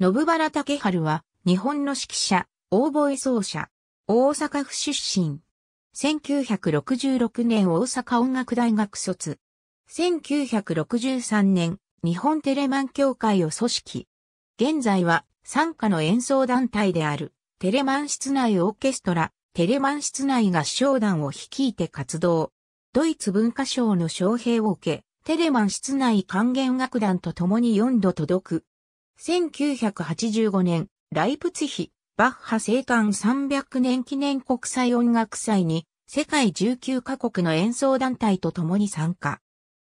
信原武春は、日本の指揮者、オーボエ奏者、大阪府出身。1966年大阪音楽大学卒。1963年、日本テレマン協会を組織。現在は、参加の演奏団体である、テレマン室内オーケストラ、テレマン室内合唱団を率いて活動。ドイツ文化賞の招聘を受け、テレマン室内管弦楽団と共に4度届く、1985年、ライプツヒ、バッハ生誕300年記念国際音楽祭に、世界19カ国の演奏団体と共に参加。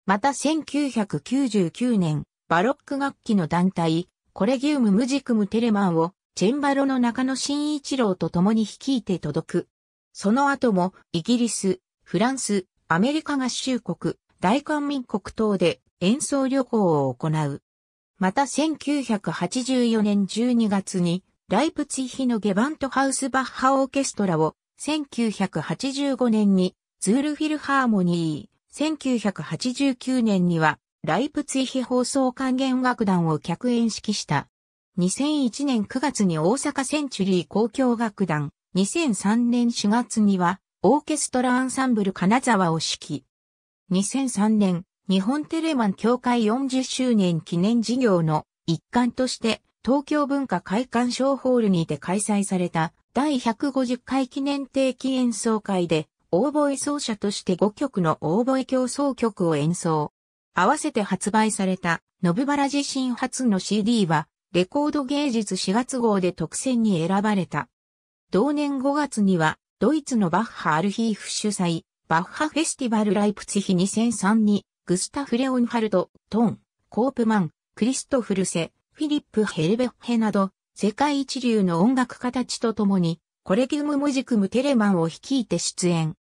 また1999年、バロック楽器の団体、コレギウム・ムジクム・テレマンを、チェンバロの中野慎一郎と共に率いて届く。その後も、イギリス、フランス、アメリカ合衆国、大韓民国等で演奏旅行を行う。また1984年12月に、ライプツィヒのゲバントハウスバッハオーケストラを、1985年に、ズールフィルハーモニー、1989年には、ライプツィヒ放送還元楽団を客演式した。2001年9月に大阪センチュリー交響楽団、2003年4月には、オーケストラアンサンブル金沢を指揮。2003年日本テレマン協会40周年記念事業の一環として東京文化会館小ホールにて開催された第150回記念定期演奏会でオーボエ奏者として5曲のオーボエ競争曲を演奏。合わせて発売された、信原自身初の CD は、レコード芸術4月号で特選に選ばれた。同年5月には、ドイツのバッハ・アルヒーフ主催、バッハフェスティバル・ライプツヒ2003にグスタフ・レオンハルド、トン、コープマン、クリストフルセ、フィリップ・ヘルベッヘなど、世界一流の音楽家たちと共に、コレギウム・ムジクム・テレマンを率いて出演。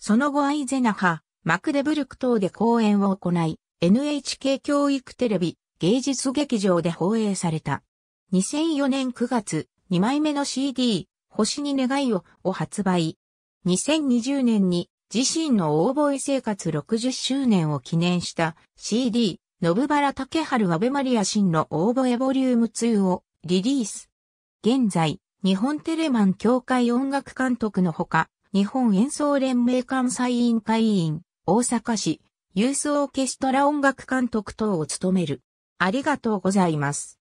その後アイゼナハ、マクデブルク等で公演を行い、NHK 教育テレビ、芸術劇場で放映された。2004年9月、2枚目の CD、星に願いをを発売。2020年に自身の応ボ生活60周年を記念した CD、信原竹春アベマリア新の応ボエボリューム2をリリース。現在、日本テレマン協会音楽監督のほか、日本演奏連盟関西委員会委員、大阪市、ユースオーケストラ音楽監督等を務める。ありがとうございます。